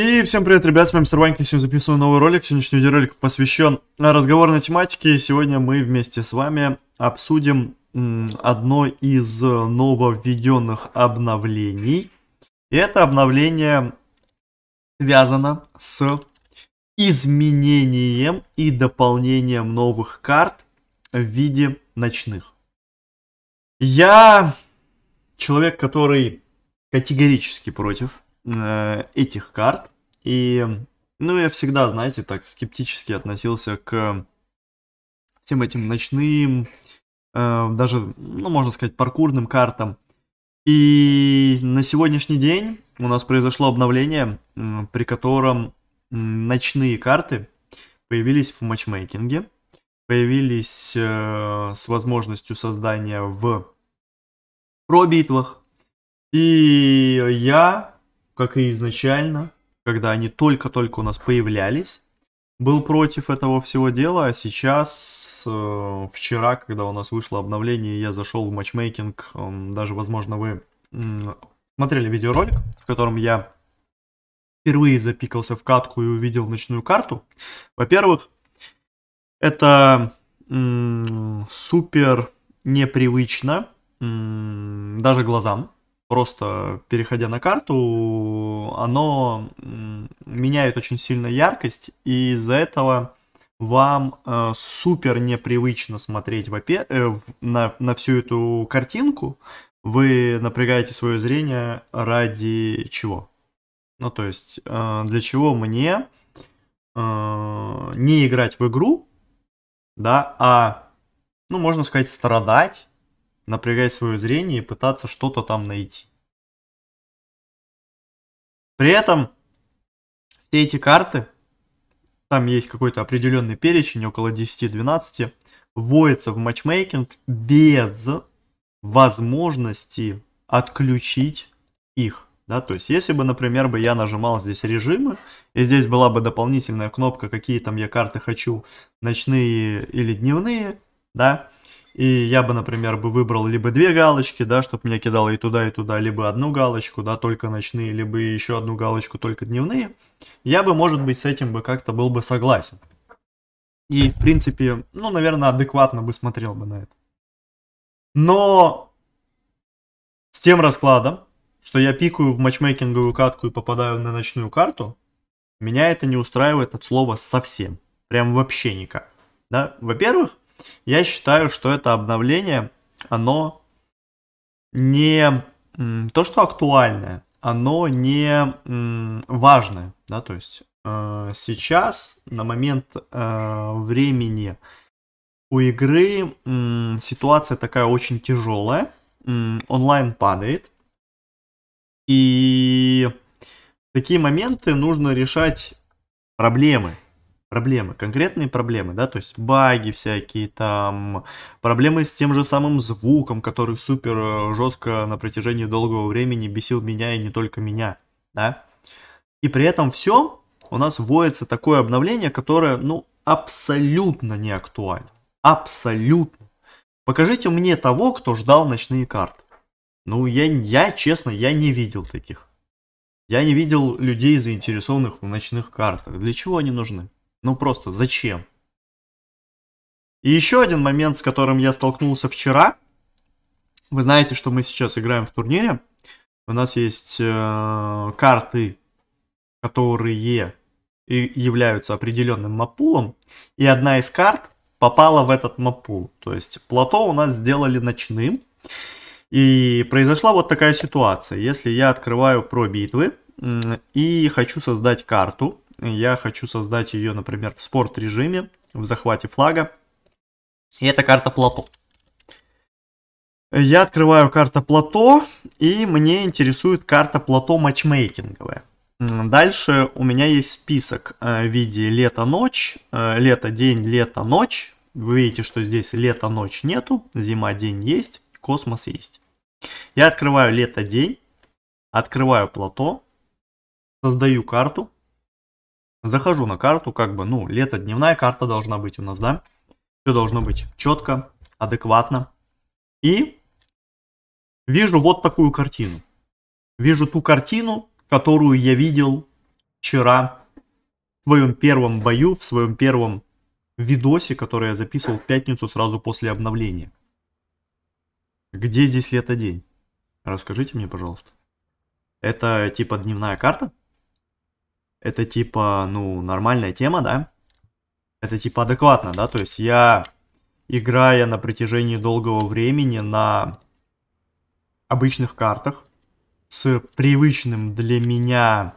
И всем привет, ребят, с вами Мистер Ванька, сегодня записываю новый ролик. Сегодняшний видеоролик посвящен разговорной тематике. сегодня мы вместе с вами обсудим одно из нововведенных обновлений. И это обновление связано с изменением и дополнением новых карт в виде ночных. Я человек, который категорически против Э, этих карт. И, ну, я всегда, знаете, так скептически относился к всем этим ночным, э, даже, ну, можно сказать, паркурным картам. И на сегодняшний день у нас произошло обновление, э, при котором ночные карты появились в матчмейкинге, появились с возможностью создания в пробитвах. И я как и изначально, когда они только-только у нас появлялись, был против этого всего дела, а сейчас, э, вчера, когда у нас вышло обновление, я зашел в матчмейкинг, э, даже, возможно, вы э, смотрели видеоролик, в котором я впервые запикался в катку и увидел ночную карту. Во-первых, это супер непривычно даже глазам, просто переходя на карту, оно меняет очень сильно яркость, и из-за этого вам э, супер непривычно смотреть вопе, э, на, на всю эту картинку, вы напрягаете свое зрение ради чего? Ну, то есть, э, для чего мне э, не играть в игру, да, а, ну, можно сказать, страдать напрягать свое зрение и пытаться что-то там найти. При этом все эти карты, там есть какой-то определенный перечень, около 10-12, вводятся в матчмейкинг без возможности отключить их. Да, то есть, если бы, например, бы я нажимал здесь режимы, и здесь была бы дополнительная кнопка, какие там я карты хочу, ночные или дневные, да, и я бы, например, бы выбрал либо две галочки, да, чтобы меня кидало и туда, и туда, либо одну галочку, да, только ночные, либо еще одну галочку, только дневные. Я бы, может быть, с этим бы как-то был бы согласен. И, в принципе, ну, наверное, адекватно бы смотрел бы на это. Но с тем раскладом, что я пикаю в матчмейкинговую катку и попадаю на ночную карту, меня это не устраивает от слова совсем. Прям вообще никак. Да? Во-первых, я считаю, что это обновление, оно не то, что актуальное, оно не важное, да, то есть э, сейчас, на момент э, времени у игры ситуация такая очень тяжелая, онлайн падает, и такие моменты нужно решать проблемы, проблемы, конкретные проблемы, да, то есть баги всякие там, проблемы с тем же самым звуком, который супер э, жестко на протяжении долгого времени бесил меня и не только меня, да. И при этом все у нас вводится такое обновление, которое, ну, абсолютно не актуально. Абсолютно. Покажите мне того, кто ждал ночные карты. Ну, я, я честно, я не видел таких. Я не видел людей, заинтересованных в ночных картах. Для чего они нужны? Ну просто зачем? И еще один момент, с которым я столкнулся вчера. Вы знаете, что мы сейчас играем в турнире. У нас есть э, карты, которые и являются определенным мапулом, И одна из карт попала в этот мапул. То есть плато у нас сделали ночным. И произошла вот такая ситуация. Если я открываю про битвы и хочу создать карту, я хочу создать ее, например, в спорт режиме, в захвате флага. И это карта плато. Я открываю карта плато, и мне интересует карта плато матчмейкинговая. Дальше у меня есть список э, в виде лето-ночь, э, лето-день, лето-ночь. Вы видите, что здесь лето-ночь нету, зима-день есть, космос есть. Я открываю лето-день, открываю плато, создаю карту, Захожу на карту, как бы, ну, лето, дневная карта должна быть у нас, да? Все должно быть четко, адекватно. И вижу вот такую картину. Вижу ту картину, которую я видел вчера в своем первом бою, в своем первом видосе, который я записывал в пятницу сразу после обновления. Где здесь лето день? Расскажите мне, пожалуйста. Это типа дневная карта? это типа, ну, нормальная тема, да? Это типа адекватно, да? То есть я, играя на протяжении долгого времени на обычных картах с привычным для меня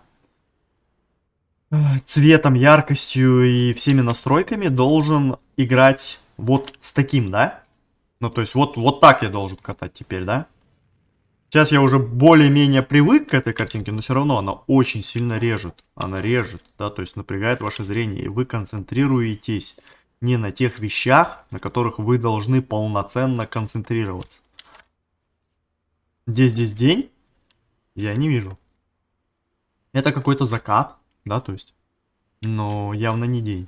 э, цветом, яркостью и всеми настройками должен играть вот с таким, да? Ну, то есть вот, вот так я должен катать теперь, да? Сейчас я уже более-менее привык к этой картинке, но все равно она очень сильно режет. Она режет, да, то есть напрягает ваше зрение, и вы концентрируетесь не на тех вещах, на которых вы должны полноценно концентрироваться. Где здесь день? Я не вижу. Это какой-то закат, да, то есть, но явно не день.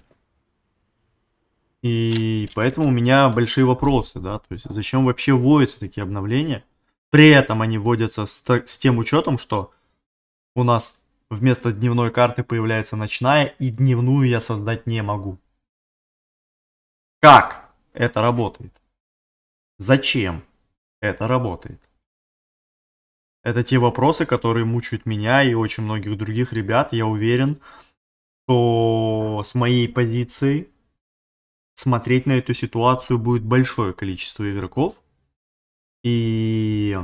И поэтому у меня большие вопросы, да, то есть зачем вообще вводятся такие обновления? При этом они вводятся с, с тем учетом, что у нас вместо дневной карты появляется ночная, и дневную я создать не могу. Как это работает? Зачем это работает? Это те вопросы, которые мучают меня и очень многих других ребят. Я уверен, что с моей позиции смотреть на эту ситуацию будет большое количество игроков, и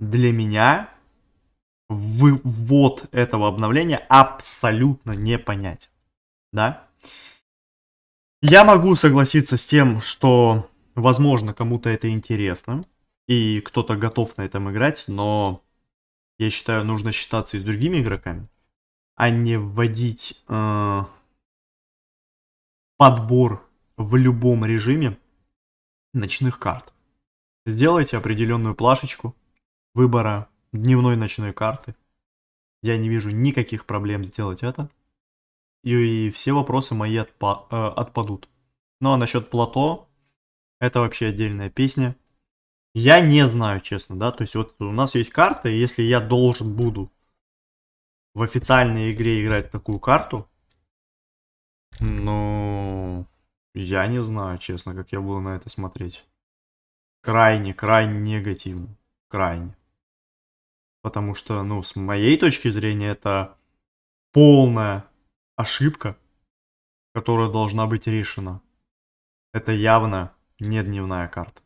для меня вывод этого обновления абсолютно не понятен. Да? Я могу согласиться с тем, что, возможно, кому-то это интересно, и кто-то готов на этом играть, но я считаю, нужно считаться и с другими игроками, а не вводить э, подбор в любом режиме ночных карт. Сделайте определенную плашечку выбора дневной ночной карты. Я не вижу никаких проблем сделать это. И, и все вопросы мои отпа- э, отпадут. Ну а насчет плато, это вообще отдельная песня. Я не знаю, честно, да, то есть вот у нас есть карта, и если я должен буду в официальной игре играть такую карту, ну, но я не знаю, честно, как я буду на это смотреть. Крайне, крайне негативно. Крайне. Потому что, ну, с моей точки зрения, это полная ошибка, которая должна быть решена. Это явно не дневная карта.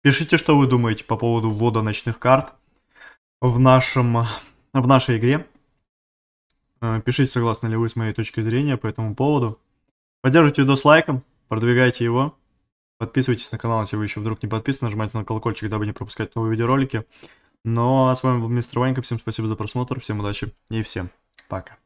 Пишите, что вы думаете по поводу ввода ночных карт в, нашем, в нашей игре. Э, пишите, согласны ли вы с моей точки зрения по этому поводу. Поддерживайте видос лайком, продвигайте его. Подписывайтесь на канал, если вы еще вдруг не подписаны. Нажимайте на колокольчик, дабы не пропускать новые видеоролики. Ну а с вами был мистер Ванька. Всем спасибо за просмотр, всем удачи и всем пока.